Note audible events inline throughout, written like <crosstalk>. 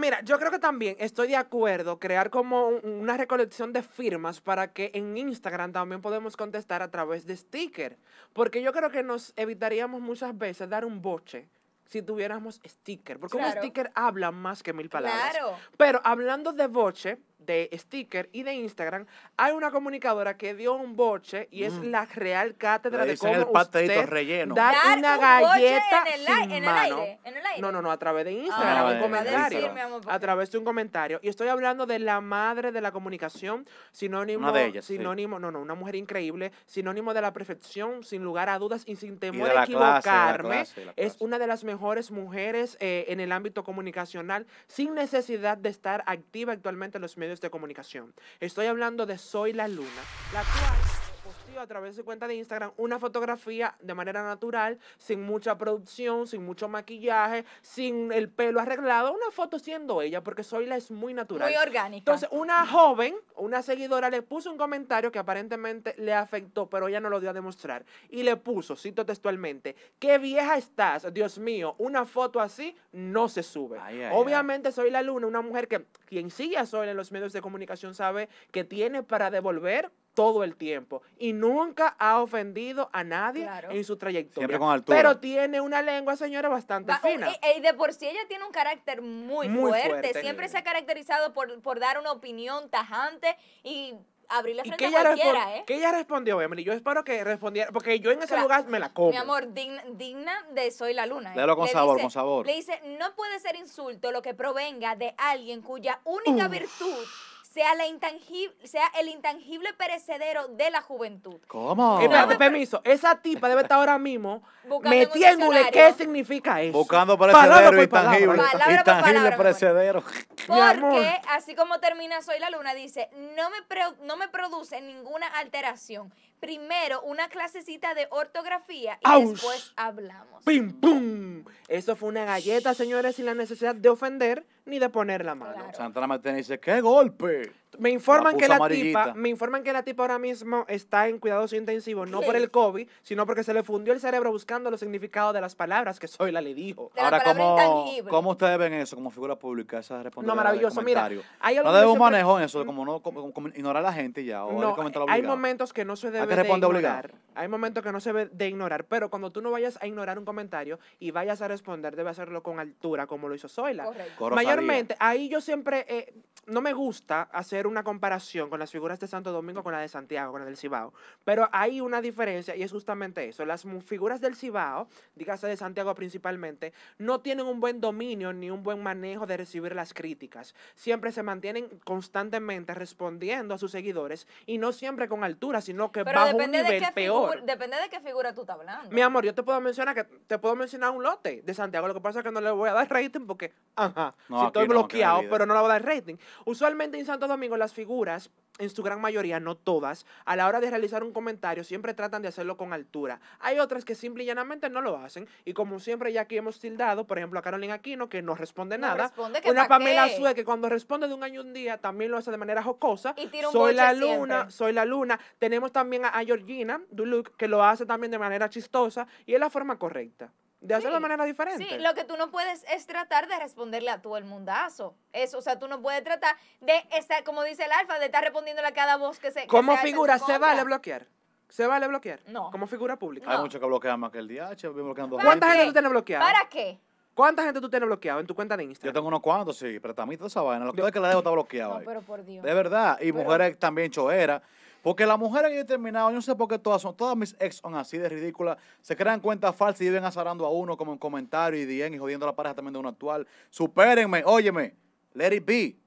Mira, yo creo que también estoy de acuerdo crear como una recolección de firmas para que en Instagram también podemos contestar a través de sticker. Porque yo creo que nos evitaríamos muchas veces dar un boche si tuviéramos sticker. Porque un sticker habla más que mil palabras. Claro. Pero hablando de boche, de sticker y de Instagram, hay una comunicadora que dio un boche y es mm. la real cátedra de cómo el usted relleno. dar, una galleta en el, aire, No, no, no, a través de ah, Instagram, A, través de un comentario. Y estoy hablando de la madre de la comunicación, sinónimo, de sinónimo, no, no, una mujer increíble, sinónimo de la perfección, sin lugar a dudas y sin temor de a equivocarme. es una de las mejores mujeres eh, en el ámbito comunicacional, sin necesidad de estar activa actualmente en los medios de comunicación. Estoy hablando de Soy la Luna, la cual a través de su cuenta de Instagram una fotografía de manera natural, sin mucha producción, sin mucho maquillaje, sin el pelo arreglado, una foto siendo ella, porque la es muy natural. Muy orgánica. Entonces, una joven, una seguidora, le puso un comentario que aparentemente le afectó, pero ella no lo dio a demostrar. Y le puso, cito textualmente, qué vieja estás, Dios mío, una foto así no se sube. Obviamente, soy la luna, una mujer que quien sigue a en los medios de comunicación sabe que tiene para devolver todo el tiempo y nunca ha ofendido a nadie en su trayectoria. Siempre con altura. Pero tiene una lengua, señora, bastante oh, fina. Y, de por sí ella tiene un carácter muy, fuerte. Siempre se ha caracterizado por, dar una opinión tajante y abrir la frente a cualquiera, ¿eh? Que ella respondió, Emily. Yo espero que respondiera, porque yo en ese lugar me la como. Mi amor, digna, de Soy la Luna. ¿eh? Dalo con sabor, dice, con sabor. Le dice, no puede ser insulto lo que provenga de alguien cuya única virtud sea, la intangible, sea el intangible perecedero de la juventud. ¿Cómo? Eh, espérate, permiso. Esa tipa debe estar ahora mismo metiéndole qué significa eso. Buscando perecedero, palabra intangible. intangible perecedero. Porque así como termina Soy la Luna, dice, no me, no me produce ninguna alteración. Primero una clasecita de ortografía y después hablamos. ¡Pim, pum! Eso fue una galleta, señores, sin la necesidad de ofender ni de poner la mano. Santa Santana dice, ¡qué golpe! me informan que la tipa, me informan que la tipa ahora mismo está en cuidados intensivos, no por el COVID, sino porque se le fundió el cerebro buscando los significados de las palabras que Zoila le dijo. ahora, ¿cómo, ¿cómo, ustedes ven eso como figura pública? Esa No, maravilloso. Mira, no debe un manejo en eso, como no ignorar a la gente ya. no, hay momentos que no se debe de ignorar. Hay momentos que no se debe de ignorar, pero cuando tú no vayas a ignorar un comentario y vayas a responder, debe hacerlo con altura, como lo hizo Zoila. Mayormente, ahí yo siempre, eh, no me gusta hacer un una comparación con las figuras de Santo Domingo con la de Santiago, con la del Cibao. Pero hay una diferencia y es justamente eso. Las figuras del Cibao, dígase de Santiago principalmente, no tienen un buen dominio ni un buen manejo de recibir las críticas. Siempre se mantienen constantemente respondiendo a sus seguidores y no siempre con altura, sino que bajo un nivel peor. depende de qué figura tú estás hablando. Mi amor, yo te puedo mencionar que te puedo mencionar un lote de Santiago. Lo que pasa es que no le voy a dar <laughs> rating porque, ajá, si estoy bloqueado, pero no le voy a dar rating. Usualmente en Santo Domingo las figuras, en su gran mayoría, no todas, a la hora de realizar un comentario siempre tratan de hacerlo con altura. Hay otras que simple y llanamente no lo hacen. Y como siempre, ya aquí hemos tildado, por ejemplo, a Carolina Aquino, que no responde nada. una Pamela Sue, que cuando responde de un año y un día también lo hace de manera jocosa. soy la luna, soy la luna. Tenemos también a, a Georgina Duluc, que lo hace también de manera chistosa y es la forma correcta de hacerlo de manera diferente. Sí, lo que tú no puedes es tratar de responderle a todo el mundazo. Eso, o sea, tú no puedes tratar de estar, como dice el alfa, de estar respondiéndole a cada voz que se. Como figura, se vale bloquear. ¿Se vale bloquear? No. Como figura pública. Hay muchos que bloquean más que el DH, bloqueando ¿Cuánta gente tú tienes bloqueada? ¿Para qué? ¿Cuánta gente tú tienes bloqueada en tu cuenta de Instagram? Yo tengo unos cuantos, sí, pero también toda esa vaina. Lo que es que la dejo está bloqueada. No, eh. pero por Dios. De verdad. Y mujeres también choeras porque las mujeres que yo yo no sé por qué todas son, todas mis ex son así de ridículas, se crean cuentas falsas y viven azarando a uno como en comentarios y DM y jodiendo a la pareja también de uno actual. Supérenme, óyeme, let it be.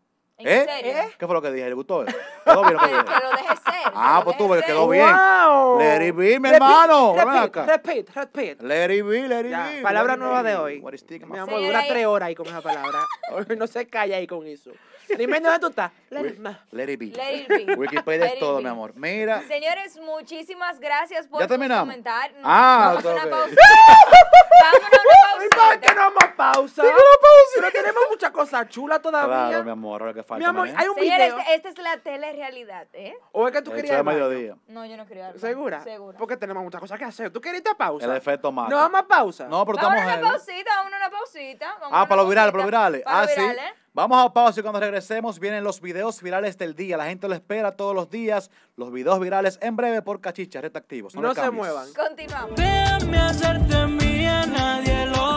¿Eh? ¿En ¿Eh? ¿Qué fue lo que dije? ¿Le gustó ¿Quedó bien lo que Que lo ser. Ah, pues tú, porque quedó bien. Let it be, mi hermano. Repeat, repeat, Let it be, let it be. Palabra nueva de hoy. What is mi amor, dura tres horas ahí con esa palabra. <laughs> no se calla ahí con eso. Dime dónde tú estás. Let, it be. Let it be. Wikipedia es todo, mi amor. Mira. Señores, muchísimas gracias por comentar. Ah, Vamos a una pausa. Vamos a una pausa. Vamos a no pausa? no tenemos muchas cosas chulas todavía. Claro, mi amor, ahora que falta. Mi amor, hay un video. esta es la telerealidad, ¿eh? ¿O es que tú querías No, yo no quería ¿Segura? Segura. Porque tenemos muchas cosas que hacer. ¿Tú querías pausa? El efecto más ¿No vamos a pausa? No, pero vamos Vamos a una pausita, vamos a ah, una pausita. ah, para los virales, para los virales. ah, sí. Vamos a pausa y cuando regresemos vienen los videos virales del día. La gente lo espera todos los días. Los videos virales en breve por Cachicha, Retactivos. No, se muevan. Continuamos. Déjame hacerte mía, nadie lo